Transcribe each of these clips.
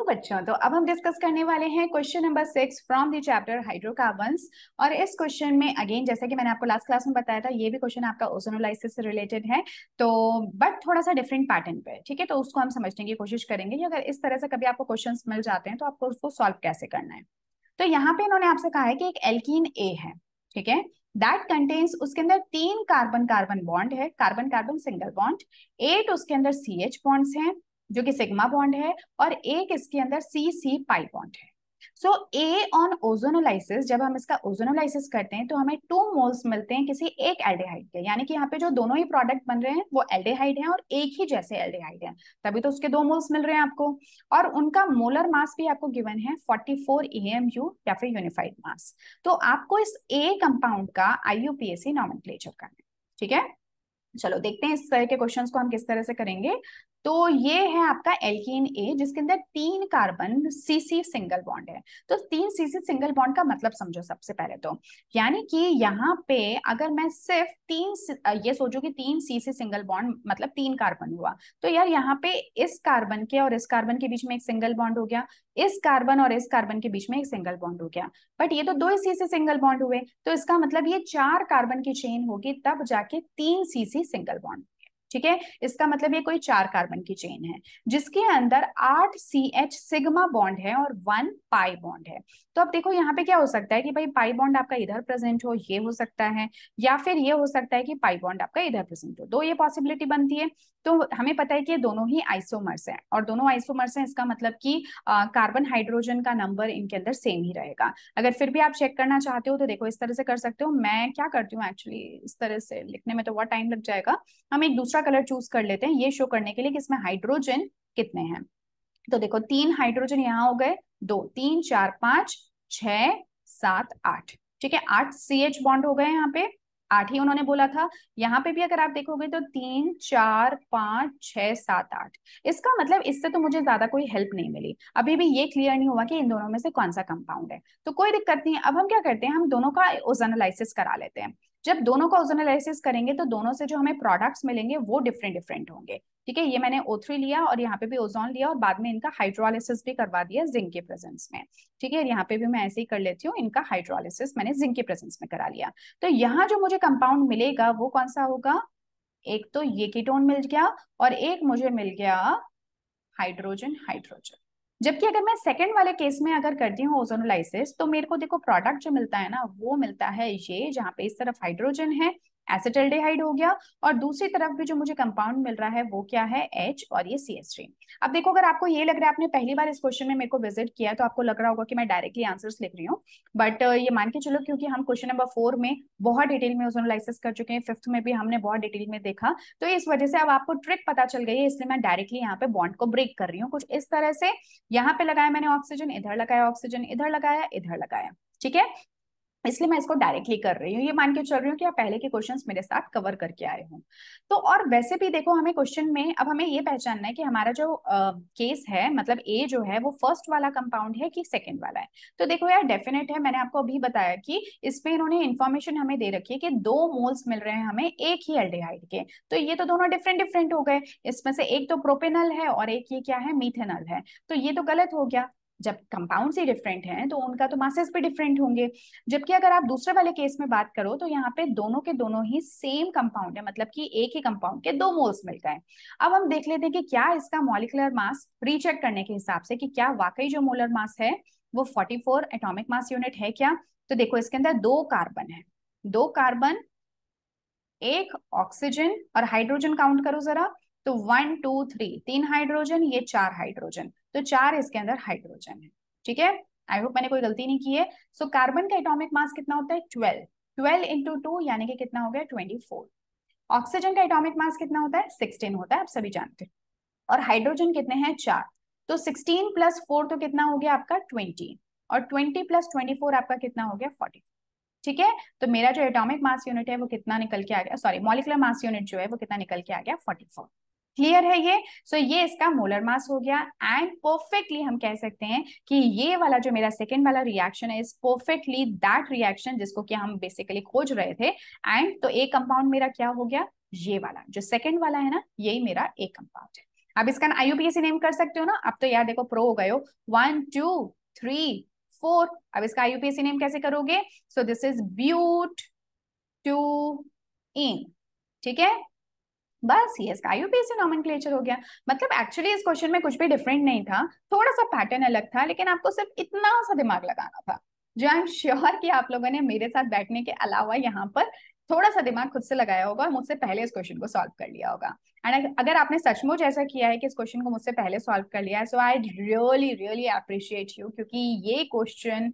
hello बच्चों तो अब हम डिस्कस करने वाले हैं question number six from the chapter hydrocarbon और इस क्वेश्चन में अगेन जैसे कि मैंने आपको लास्ट क्लास में बताया था ये भी क्वेश्चन आपका ओसोनोलाइसिस से रिलेटेड है तो बट थोड़ा सा डिफरेंट पैटर्न पे ठीक है तो उसको हम समझने की कोशिश करेंगे कि अगर इस तरह से कभी आपको क्वेश्चन मिल जाते हैं तो आपको उसको सॉल्व कैसे करना है तो यहाँ पे इन्होंने आपसे कहा है कि एक एल्किन ए है ठीक है दैट कंटेन्स उसके अंदर तीन कार्बन कार्बन बॉन्ड है carbon carbon single bond eight उसके अंदर सी एच बॉन्ड्स हैं जो कि सिग्मा बॉन्ड है और एक इसके अंदर सी सी पाई बॉन्ड है सो ए ऑन ओजोनोलाइसिस जब हम इसका ओजोनोलाइसिस करते हैं तो हमें टू मोल्स मिलते हैं किसी एक एल्डिहाइड के यानी कि यहाँ पे जो दोनों ही प्रोडक्ट बन रहे हैं वो एल्डेहाइड हैं और एक ही जैसे एल्डिहाइड हैं तभी तो उसके दो मोल्स मिल रहे हैं आपको और उनका मोलर मास भी आपको गिवन है फोर्टी फोर या फिर यूनिफाइड मास तो आपको इस ए कंपाउंड का सी नॉमेंक्लेचर करना है ठीक है चलो देखते हैं इस तरह के क्वेश्चंस को हम किस तरह से करेंगे तो ये है आपका एल्किन ए जिसके अंदर तीन कार्बन सीसी सिंगल बॉन्ड है तो तीन सीसी सिंगल बॉन्ड का मतलब समझो सबसे पहले तो यानी कि यहाँ पे अगर मैं सिर्फ तीन ये सोचो कि तीन सीसी सिंगल बॉन्ड मतलब तीन कार्बन हुआ तो यार यहाँ पे इस कार्बन के और इस कार्बन के बीच में एक सिंगल बॉन्ड हो गया इस कार्बन और इस कार्बन के बीच में एक सिंगल बॉन्ड हो गया बट ये तो दो सीसी सिंगल बॉन्ड हुए तो इसका मतलब ये चार कार्बन की चेन होगी तब जाके तीन सीसी सिंगल बॉन्ड ठीक है इसका मतलब ये कोई चार कार्बन की चेन है जिसके अंदर आठ सी एच सिग्मा बॉन्ड है और वन पाई बॉन्ड है तो अब देखो यहाँ पे क्या हो सकता है कि भाई पाई बॉन्ड आपका इधर प्रेजेंट हो ये हो सकता है या फिर ये हो सकता है कि पाई बॉन्ड आपका इधर प्रेजेंट हो दो ये पॉसिबिलिटी बनती है तो हमें पता है कि ये दोनों ही आइसोमर्स हैं और दोनों आइसोमर्स हैं इसका मतलब कि कार्बन हाइड्रोजन का नंबर इनके अंदर सेम ही रहेगा अगर फिर भी आप चेक करना चाहते हो तो देखो इस तरह से कर सकते हो मैं क्या करती हूँ एक्चुअली इस तरह से लिखने में तो बहुत टाइम लग जाएगा हम एक दूसरा दूसरा कलर चूज कर लेते हैं ये शो करने के लिए कि इसमें हाइड्रोजन कितने हैं तो देखो तीन हाइड्रोजन यहाँ हो गए दो तीन चार पांच छ सात आठ ठीक है आठ सी एच बॉन्ड हो गए यहाँ पे आठ ही उन्होंने बोला था यहाँ पे भी अगर आप देखोगे तो तीन चार पांच छ सात आठ इसका मतलब इससे तो मुझे ज्यादा कोई हेल्प नहीं मिली अभी भी ये क्लियर नहीं हुआ कि इन दोनों में से कौन सा कंपाउंड है तो कोई दिक्कत नहीं अब हम क्या करते हैं हम दोनों का ओजन करा लेते हैं जब दोनों का ओजोनालिस करेंगे तो दोनों से जो हमें प्रोडक्ट्स मिलेंगे वो डिफरेंट डिफरेंट होंगे ठीक है ये मैंने O3 लिया और यहाँ पे भी ओजोन लिया और बाद में इनका हाइड्रोलिसिस भी करवा दिया जिंक के प्रेजेंस में ठीक है यहाँ पे भी मैं ऐसे ही कर लेती हूँ इनका हाइड्रोलिसिस मैंने जिंक के प्रेजेंस में करा लिया तो यहाँ जो मुझे कंपाउंड मिलेगा वो कौन सा होगा एक तो ये कीटोन मिल गया और एक मुझे मिल गया हाइड्रोजन हाइड्रोजन जबकि अगर मैं सेकंड वाले केस में अगर करती हूँ ओजोनोलाइसिस तो मेरे को देखो प्रोडक्ट जो मिलता है ना वो मिलता है ये जहाँ पे इस तरफ हाइड्रोजन है एसिटल्डिहाइड हो गया और दूसरी तरफ भी जो मुझे कंपाउंड मिल रहा है वो क्या है एच और ये सी एस थ्री अब देखो अगर आपको ये लग रहा है आपने पहली बार इस क्वेश्चन में मेरे को विजिट किया तो आपको लग रहा होगा कि मैं डायरेक्टली आंसर्स लिख रही हूँ बट ये मान के चलो क्योंकि हम क्वेश्चन नंबर फोर में बहुत डिटेल में ओजोनलाइसिस कर चुके हैं फिफ्थ में भी हमने बहुत डिटेल में देखा तो इस वजह से अब आपको ट्रिक पता चल गई है इसलिए मैं डायरेक्टली यहाँ पे बॉन्ड को ब्रेक कर रही हूँ कुछ इस तरह से यहाँ पे लगाया मैंने ऑक्सीजन इधर लगाया ऑक्सीजन इधर लगाया इधर लगाया ठीक है इसलिए मैं इसको डायरेक्टली कर रही हूँ ये मान के चल रही हूँ कि आप पहले के क्वेश्चन मेरे साथ कवर करके आए हूँ तो और वैसे भी देखो हमें क्वेश्चन में अब हमें ये पहचानना है कि हमारा जो केस है मतलब ए जो है वो फर्स्ट वाला कंपाउंड है कि सेकेंड वाला है तो देखो यार डेफिनेट है मैंने आपको अभी बताया कि इसमें इन्होंने इन्फॉर्मेशन हमें दे रखी है कि दो मोल्स मिल रहे हैं हमें एक ही एल्डेहाइड के तो ये तो दोनों डिफरेंट डिफरेंट हो गए इसमें से एक तो प्रोपेनल है और एक ये क्या है मीथेनल है तो ये तो गलत हो गया जब कंपाउंड ही डिफरेंट हैं तो उनका तो मासेस भी डिफरेंट होंगे जबकि अगर आप दूसरे वाले केस में बात करो तो यहाँ पे दोनों के दोनों ही सेम कंपाउंड है मतलब कि एक ही कंपाउंड के दो मोल्स मिल गए अब हम देख लेते हैं कि क्या इसका मॉलिकुलर मास रीचेक करने के हिसाब से कि क्या वाकई जो मोलर मास है वो forty four atomic mass unit है क्या तो देखो इसके अंदर दो कार्बन है दो कार्बन एक ऑक्सीजन और हाइड्रोजन काउंट करो जरा तो वन टू थ्री तीन हाइड्रोजन ये चार हाइड्रोजन तो चार इसके अंदर हाइड्रोजन है ठीक है आई होप मैंने कोई गलती नहीं की है सो कार्बन का इटोमिक मास कितना होता है ट्वेल्व ट्वेल्व इंटू टू यानी कि कितना हो गया ट्वेंटी फोर ऑक्सीजन का इटोमिक मास कितना होता है सिक्सटीन होता है आप सभी जानते हैं और हाइड्रोजन कितने हैं चार तो सिक्सटीन प्लस फोर तो कितना हो गया आपका ट्वेंटी और ट्वेंटी प्लस ट्वेंटी फोर आपका कितना हो गया फोर्टी ठीक है तो मेरा जो एटॉमिक मास यूनिट है वो कितना निकल के आ गया सॉरी मॉलिकुलर मास यूनिट जो है वो कितना निकल के आ गया फोर्टी फोर क्लियर है ये सो so, ये इसका मोलर मास हो गया एंड परफेक्टली हम कह सकते हैं कि ये वाला जो मेरा सेकेंड वाला रिएक्शन है इज परफेक्टली दैट रिएक्शन जिसको कि हम बेसिकली खोज रहे थे एंड तो एक कंपाउंड मेरा क्या हो गया ये वाला जो सेकेंड वाला है ना यही मेरा एक कंपाउंड है अब इसका यूपीएससी नेम कर सकते हो ना अब तो यार देखो प्रो हो गए हो वन टू थ्री फोर अब इसका आईयूपीएसी नेम कैसे करोगे so this is but two yne ठीक है बस ये इसका नॉमन क्लेचर हो गया मतलब एक्चुअली इस क्वेश्चन में कुछ भी डिफरेंट नहीं था थोड़ा सा पैटर्न अलग था लेकिन आपको सिर्फ इतना सा दिमाग लगाना था जो आई एम श्योर कि आप लोगों ने मेरे साथ बैठने के अलावा यहाँ पर थोड़ा सा दिमाग खुद से लगाया होगा और मुझसे पहले इस क्वेश्चन को सॉल्व कर लिया होगा एंड अगर आपने सचमुच ऐसा किया है कि इस क्वेश्चन को मुझसे पहले सॉल्व कर लिया है so I really really appreciate you क्योंकि ये क्वेश्चन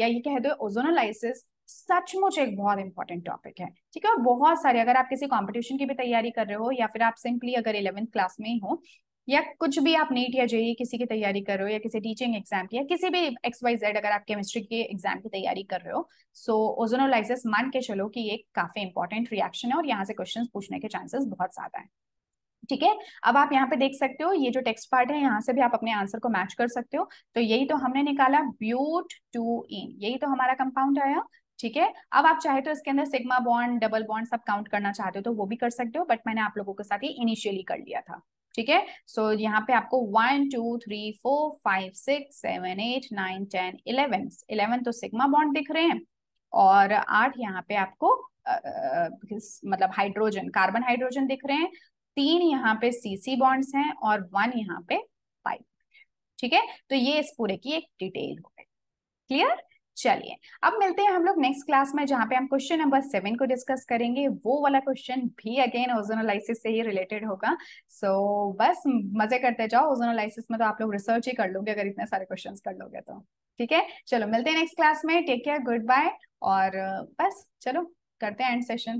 या ये कह दो ओजोनोलाइसिस सचमुच एक बहुत इंपॉर्टेंट टॉपिक है ठीक है और बहुत सारे अगर आप किसी कंपटीशन की भी तैयारी कर रहे हो या फिर आप सिंपली अगर इलेवेंथ क्लास में ही हो या कुछ भी आप नीट या जेई किसी की तैयारी कर रहे हो या किसी टीचिंग एग्जाम की या किसी भी एक्स वाई जेड अगर आप केमिस्ट्री के एग्जाम की तैयारी कर रहे हो सो ओजोनोलाइसिस मान के चलो कि ये काफी इंपॉर्टेंट रिएक्शन है और यहाँ से क्वेश्चन पूछने के चांसेस बहुत ज्यादा है ठीक है अब आप यहाँ पे देख सकते हो ये जो टेक्स्ट पार्ट है यहाँ से भी आप अपने आंसर को मैच कर सकते हो तो यही तो हमने निकाला ब्यूट टू इन यही तो हमारा कंपाउंड आया ठीक है अब आप चाहे तो इसके अंदर सिग्मा बॉन्ड डबल बॉन्ड सब काउंट करना चाहते हो तो वो भी कर सकते हो बट मैंने आप लोगों के साथ ही इनिशियली कर लिया था ठीक है सो यहाँ पे आपको one two three four five six seven eight nine ten eleven eleven तो सिग्मा बॉन्ड दिख रहे हैं और आठ यहाँ पे आपको आ, आ, मतलब हाइड्रोजन कार्बन हाइड्रोजन दिख रहे हैं तीन यहाँ पे सीसी बॉन्ड्स हैं और वन यहाँ पे फाइव ठीक है तो ये इस पूरे की एक डिटेल हो गई क्लियर चलिए अब मिलते हैं हम लोग नेक्स्ट क्लास में जहाँ पे हम क्वेश्चन नंबर सेवन को डिस्कस करेंगे वो वाला क्वेश्चन भी अगेन ओजोनोलाइसिस से ही रिलेटेड होगा सो so, बस मजे करते जाओ ओजोनोलाइसिस में तो आप लोग रिसर्च ही कर लोगे अगर इतने सारे क्वेश्चन कर लोगे तो ठीक है चलो मिलते हैं नेक्स्ट क्लास में टेक केयर गुड बाय और बस चलो करते हैं एंड सेशन